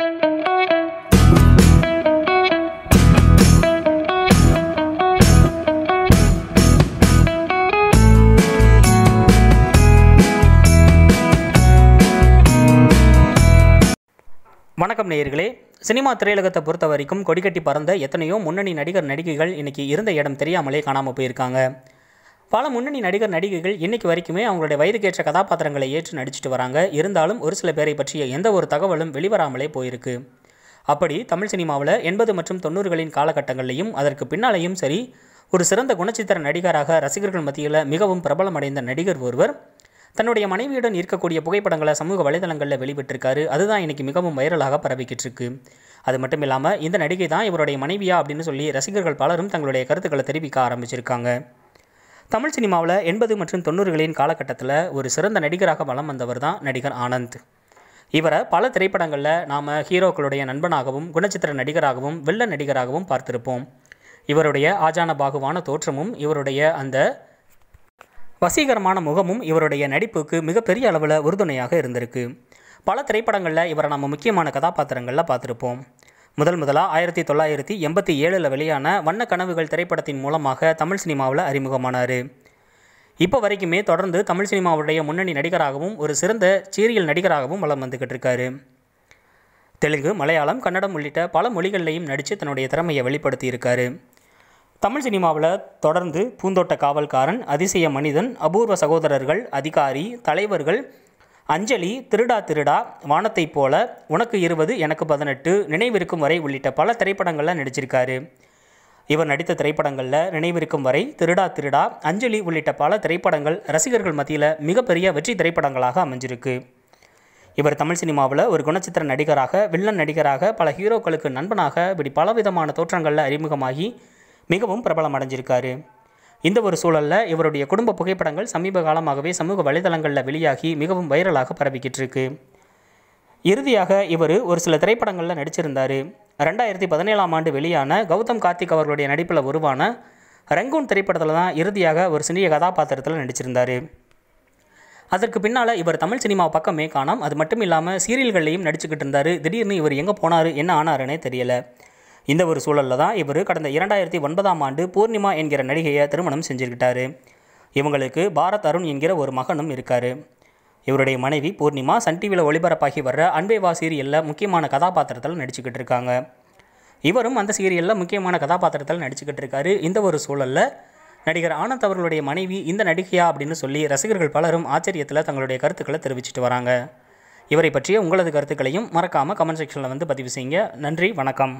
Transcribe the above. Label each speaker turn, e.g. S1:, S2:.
S1: வணக்கம் நேயர்களே சினிமா திரையுலகத்தை பொறுத்த வரைக்கும் கொடிக்கட்டி பறந்த எத்தனையோ முன்னணி நடிகர் நடிகைகள் இன்றைக்கி இருந்த இடம் தெரியாமலே காணாமல் போயிருக்காங்க பல முன்னணி நடிகர் நடிகைகள் இன்னைக்கு வரைக்குமே அவங்களுடைய வயதுக்கேற்ற கதாபாத்திரங்களை ஏற்று நடிச்சிட்டு வராங்க இருந்தாலும் ஒரு சில பேரை பற்றிய எந்த ஒரு தகவலும் வெளிவராமலே போயிருக்கு அப்படி தமிழ் சினிமாவில் எண்பது மற்றும் தொண்ணூறுகளின் காலகட்டங்களிலையும் அதற்கு பின்னாலேயும் சரி ஒரு சிறந்த குணச்சித்திர நடிகராக ரசிகர்கள் மத்தியில் மிகவும் பிரபலமடைந்த நடிகர் ஒருவர் தன்னுடைய மனைவியுடன் இருக்கக்கூடிய புகைப்படங்களை சமூக வலைதளங்களில் வெளிவிட்டிருக்காரு அதுதான் இன்றைக்கி மிகவும் வைரலாக பரவிக்கிட்டு இருக்கு அது மட்டும் இல்லாமல் இந்த நடிகை தான் இவருடைய மனைவியா அப்படின்னு சொல்லி ரசிகர்கள் பலரும் தங்களுடைய கருத்துக்களை தெரிவிக்க ஆரம்பிச்சிருக்காங்க தமிழ் சினிமாவில் எண்பது மற்றும் தொண்ணூறுகளின் காலகட்டத்தில் ஒரு சிறந்த நடிகராக வலம் வந்தவர் தான் நடிகர் ஆனந்த் இவரை பல திரைப்படங்களில் நாம் ஹீரோக்களுடைய நண்பனாகவும் குணச்சித்திர நடிகராகவும் வெள்ள நடிகராகவும் பார்த்திருப்போம் இவருடைய ஆஜான பாகுவான தோற்றமும் இவருடைய அந்த வசீகரமான முகமும் இவருடைய நடிப்புக்கு மிகப்பெரிய அளவில் உறுதுணையாக இருந்திருக்கு பல திரைப்படங்களில் இவரை நம்ம முக்கியமான கதாபாத்திரங்களில் பார்த்துருப்போம் முதல் முதலாக ஆயிரத்தி தொள்ளாயிரத்தி எண்பத்தி ஏழில் வெளியான வண்ண கனவுகள் திரைப்படத்தின் மூலமாக தமிழ் சினிமாவில் அறிமுகமானார் இப்போ வரைக்குமே தொடர்ந்து தமிழ் சினிமாவுடைய முன்னணி நடிகராகவும் ஒரு சிறந்த சீரியல் நடிகராகவும் வளம் வந்துக்கிட்டு இருக்காரு தெலுங்கு மலையாளம் கன்னடம் உள்ளிட்ட பல மொழிகள்லையும் நடித்து தன்னுடைய திறமையை வெளிப்படுத்தி தமிழ் சினிமாவில் தொடர்ந்து பூந்தோட்ட காவல்காரன் அதிசய மனிதன் அபூர்வ சகோதரர்கள் அதிகாரி தலைவர்கள் அஞ்சலி திருடா திருடா வானத்தைப் போல உனக்கு இருபது எனக்கு பதினெட்டு நினைவிருக்கும் வரை உள்ளிட்ட பல திரைப்படங்களில் நடிச்சிருக்காரு இவர் நடித்த திரைப்படங்களில் நினைவிருக்கும் வரை திருடா திருடா அஞ்சலி உள்ளிட்ட பல திரைப்படங்கள் ரசிகர்கள் மத்தியில் மிகப்பெரிய வெற்றி திரைப்படங்களாக அமைஞ்சிருக்கு இவர் தமிழ் சினிமாவில் ஒரு குணச்சித்திர நடிகராக வில்லன் நடிகராக பல ஹீரோக்களுக்கு நண்பனாக இப்படி பலவிதமான தோற்றங்களில் அறிமுகமாகி மிகவும் பிரபலம் அடைஞ்சிருக்காரு இந்த ஒரு சூழலில் இவருடைய குடும்ப புகைப்படங்கள் சமீப காலமாகவே சமூக வலைதளங்களில் வெளியாகி மிகவும் வைரலாக பரவிக்கிட்டு இருக்கு இறுதியாக இவர் ஒரு சில திரைப்படங்களில் நடிச்சிருந்தார் ரெண்டாயிரத்தி பதினேழாம் ஆண்டு வெளியான கௌதம் கார்த்திக் அவர்களுடைய நடிப்பில் உருவான ரங்கூன் திரைப்படத்தில் தான் இறுதியாக ஒரு சிறிய கதாபாத்திரத்தில் நடிச்சிருந்தார் அதற்கு பின்னால் இவர் தமிழ் சினிமா பக்கமே காணாம் அது மட்டும் இல்லாமல் சீரியல்கள்லையும் நடிச்சுக்கிட்டு இருந்தார் திடீர்னு இவர் எங்கே போனார் என்ன ஆனாருன்னே தெரியலை இந்த ஒரு சூழலில் தான் இவர் கடந்த இரண்டாயிரத்தி ஒன்பதாம் ஆண்டு பூர்ணிமா என்கிற நடிகையை திருமணம் செஞ்சுக்கிட்டாரு இவங்களுக்கு பாரத் அருண் என்கிற ஒரு மகனும் இருக்கார் இவருடைய மனைவி பூர்ணிமா சன் டிவியில் ஒளிபரப்பாகி வர்ற அன்பே வா சீரியலில் முக்கியமான கதாபாத்திரத்தில் நடிச்சுக்கிட்டு இருக்காங்க இவரும் அந்த சீரியலில் முக்கியமான கதாபாத்திரத்தில் நடிச்சுக்கிட்டு இருக்காரு இந்த ஒரு சூழலில் நடிகர் ஆனந்த் அவர்களுடைய மனைவி இந்த நடிகையா அப்படின்னு சொல்லி ரசிகர்கள் பலரும் ஆச்சரியத்தில் தங்களுடைய கருத்துக்களை தெரிவிச்சிட்டு வராங்க இவரை பற்றிய உங்களது கருத்துக்களையும் மறக்காமல் கமெண்ட் செக்ஷனில் வந்து பதிவு செய்யுங்க நன்றி வணக்கம்